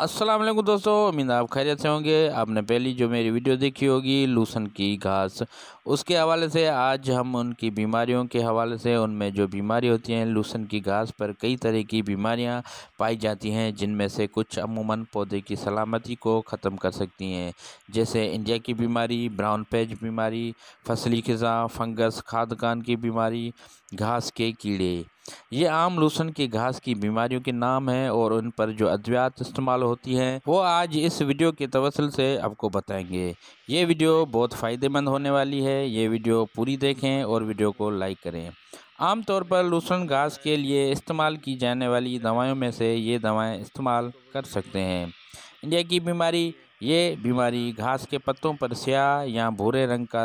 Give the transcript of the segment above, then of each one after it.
अस्सलाम वालेकुम दोस्तों उम्मीद आप खैरियत से होंगे आपने पहली जो मेरी वीडियो देखी होगी लूसन की घास उसके हवाले से आज हम उनकी बीमारियों के हवाले से उनमें जो बीमारी होती हैं लूसन की घास पर कई तरह की बीमारियां पाई जाती हैं जिनमें से कुछ अमूमन पौधे की सलामती को ख़त्म कर सकती हैं जैसे इंडिया की बीमारी ब्राउन पेज बीमारी फसली खज़ा फंगस खाद की बीमारी घास के कीड़े ये आम लूसन की घास की बीमारियों के नाम है और उन पर जो अद्वियात इस्तेमाल होती हैं वो आज इस वीडियो के तवसल से आपको बताएंगे ये वीडियो बहुत फ़ायदेमंद होने वाली है ये वीडियो पूरी देखें और वीडियो को लाइक करें आमतौर पर लूसन घास के लिए इस्तेमाल की जाने वाली दवाइयों में से ये दवाएँ इस्तेमाल कर सकते हैं इंडिया की बीमारी ये बीमारी घास के पत्तों पर स्याह या भूरे रंग का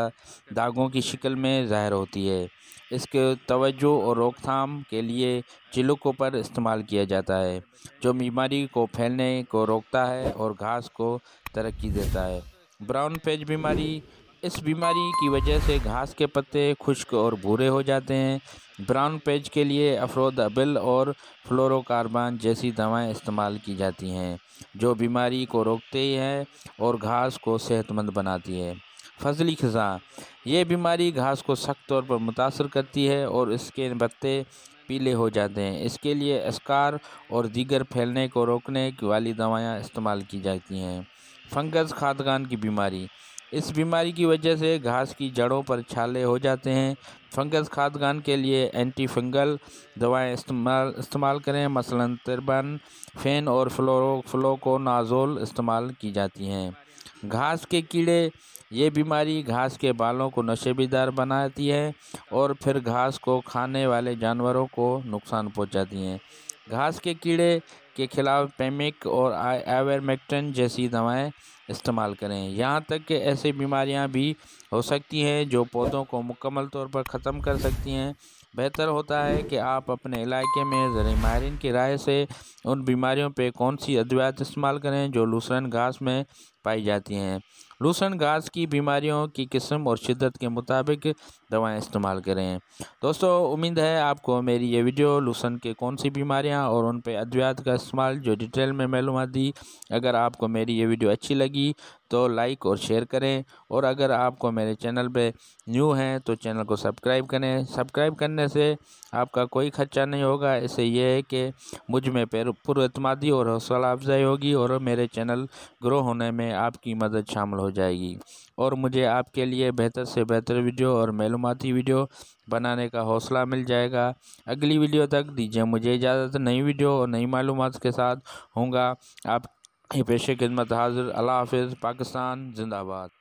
दागों की शिकल में ज़ाहिर होती है इसके तवज्जो और रोकथाम के लिए चिलुकों पर इस्तेमाल किया जाता है जो बीमारी को फैलने को रोकता है और घास को तरक्की देता है ब्राउन पेज बीमारी इस बीमारी की वजह से घास के पत्ते खुश्क और भूरे हो जाते हैं ब्राउन पेज के लिए अफरोदाबिल और फ्लोरोकार्बन जैसी दवाएं इस्तेमाल की जाती हैं जो बीमारी को रोकते हैं और घास को सेहतमंद बनाती है फजली खज़ा ये बीमारी घास को सख्त तौर पर मुतासर करती है और इसके पत्ते पीले हो जाते हैं इसके लिए इसकार और दीगर फैलने को रोकने वाली दवाएँ इस्तेमाल की जाती हैं फंगस खादगान की बीमारी इस बीमारी की वजह से घास की जड़ों पर छाले हो जाते हैं फंगस खादगान के लिए एंटी फंगल दवाएँ इस्तेमाल इस्तेमाल करें मसलन तिरबन फेन और फ्लोरो नाजोल इस्तेमाल की जाती हैं घास के कीड़े ये बीमारी घास के बालों को नशेबीदार बनाती है और फिर घास को खाने वाले जानवरों को नुकसान पहुंचाती हैं घास के कीड़े के खिलाफ पेमिक और एवरमेक्टन जैसी दवाएं इस्तेमाल करें यहाँ तक कि ऐसी बीमारियाँ भी हो सकती हैं जो पौधों को मुकम्मल तौर पर ख़त्म कर सकती हैं बेहतर होता है कि आप अपने इलाके में जरिए माहरीन की राय से उन बीमारियों पर कौन सी अद्वियात इस्तेमाल करें जो लूसरन घास में पाई जाती हैं लूसन घास की बीमारियों की किस्म और शिद्दत के मुताबिक दवाएं इस्तेमाल करें दोस्तों उम्मीद है आपको मेरी ये वीडियो लूसन के कौन सी बीमारियां और उन पर अद्वियात का स्माल जो डिटेल में मालूम दी अगर आपको मेरी ये वीडियो अच्छी लगी तो लाइक और शेयर करें और अगर आपको मेरे चैनल पे न्यू हैं तो चैनल को सब्सक्राइब करें सब्सक्राइब करने से आपका कोई खर्चा नहीं होगा इससे यह है कि मुझ में पुरमादी और हौसला अफजाई होगी और मेरे चैनल ग्रो होने में आपकी मदद शामिल हो जाएगी और मुझे आपके लिए बेहतर से बेहतर वीडियो और मालूमती वीडियो बनाने का हौसला मिल जाएगा अगली वीडियो तक दीजिए मुझे इजाज़त नई वीडियो और नई मालूम के साथ होंगे आप ये पेशे खिदमत हाजिर अल्लाह हाफिज़ पाकिस्तान जिंदाबाद